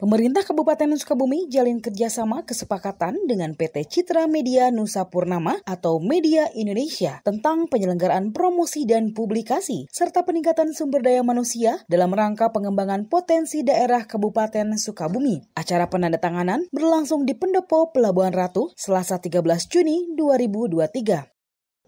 Pemerintah Kabupaten Sukabumi jalin kerjasama kesepakatan dengan PT Citra Media Nusa Purnama atau Media Indonesia tentang penyelenggaraan promosi dan publikasi serta peningkatan sumber daya manusia dalam rangka pengembangan potensi daerah Kabupaten Sukabumi. Acara penandatanganan berlangsung di Pendopo Pelabuhan Ratu Selasa 13 Juni 2023.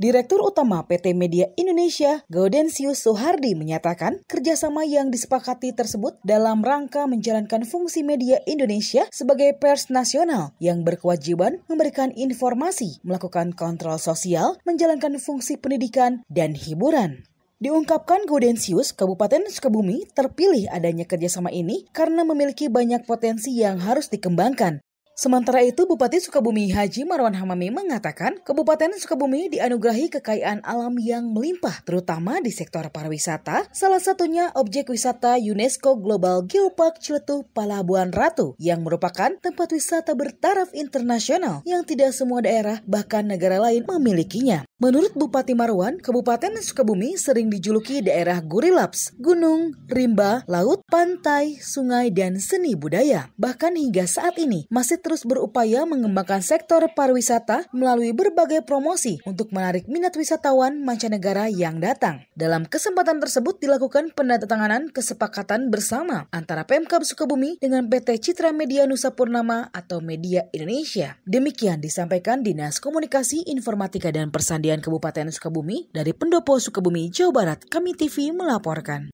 Direktur Utama PT Media Indonesia, Gaudensius Sohardi menyatakan kerjasama yang disepakati tersebut dalam rangka menjalankan fungsi media Indonesia sebagai pers nasional yang berkewajiban memberikan informasi, melakukan kontrol sosial, menjalankan fungsi pendidikan, dan hiburan. Diungkapkan Gaudensius, Kabupaten Sukabumi terpilih adanya kerjasama ini karena memiliki banyak potensi yang harus dikembangkan, Sementara itu, Bupati Sukabumi Haji Marwan Hamami mengatakan, Kabupaten Sukabumi dianugerahi kekayaan alam yang melimpah, terutama di sektor pariwisata, salah satunya objek wisata UNESCO Global Geopark Ciletu Palabuhan Ratu, yang merupakan tempat wisata bertaraf internasional yang tidak semua daerah, bahkan negara lain memilikinya. Menurut Bupati Marwan, Kabupaten Sukabumi sering dijuluki daerah gurilaps, gunung, rimba, laut, pantai, sungai, dan seni budaya. Bahkan hingga saat ini, masih terus berupaya mengembangkan sektor pariwisata melalui berbagai promosi untuk menarik minat wisatawan mancanegara yang datang. Dalam kesempatan tersebut dilakukan penandatanganan kesepakatan bersama antara Pemkab Sukabumi dengan PT Citra Media Nusa Purnama atau Media Indonesia. Demikian disampaikan Dinas Komunikasi, Informatika dan Persandian Kabupaten Sukabumi dari Pendopo Sukabumi, Jawa Barat. Kami TV melaporkan.